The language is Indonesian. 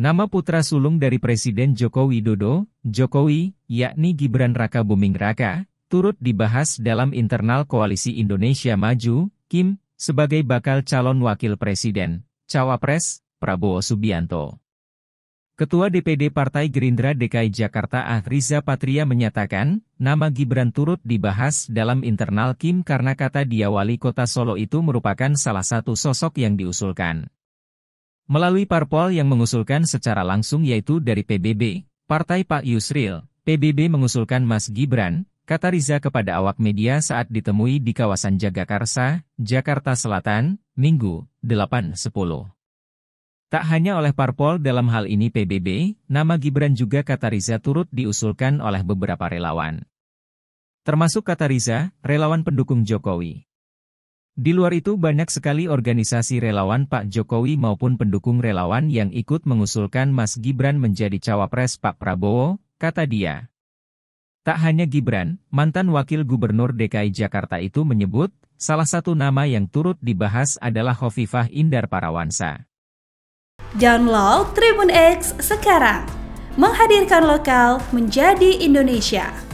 Nama putra sulung dari Presiden Joko Widodo, Jokowi, yakni Gibran Raka Buming Raka, turut dibahas dalam internal Koalisi Indonesia Maju, Kim, sebagai bakal calon wakil presiden, Cawapres, Prabowo Subianto. Ketua DPD Partai Gerindra DKI Jakarta Ahriza Patria menyatakan, nama Gibran turut dibahas dalam internal Kim karena kata dia wali kota Solo itu merupakan salah satu sosok yang diusulkan. Melalui parpol yang mengusulkan secara langsung yaitu dari PBB, Partai Pak Yusril, PBB mengusulkan Mas Gibran, kata Riza kepada awak media saat ditemui di kawasan Jagakarsa, Jakarta Selatan, Minggu, 8.10. Tak hanya oleh parpol dalam hal ini PBB, nama Gibran juga kata Riza turut diusulkan oleh beberapa relawan. Termasuk kata Riza, relawan pendukung Jokowi. Di luar itu banyak sekali organisasi relawan Pak Jokowi maupun pendukung relawan yang ikut mengusulkan Mas Gibran menjadi cawapres Pak Prabowo, kata dia. Tak hanya Gibran, mantan wakil gubernur DKI Jakarta itu menyebut, salah satu nama yang turut dibahas adalah Hovifah Indar Parawansa. Download Tribun X sekarang, menghadirkan lokal menjadi Indonesia.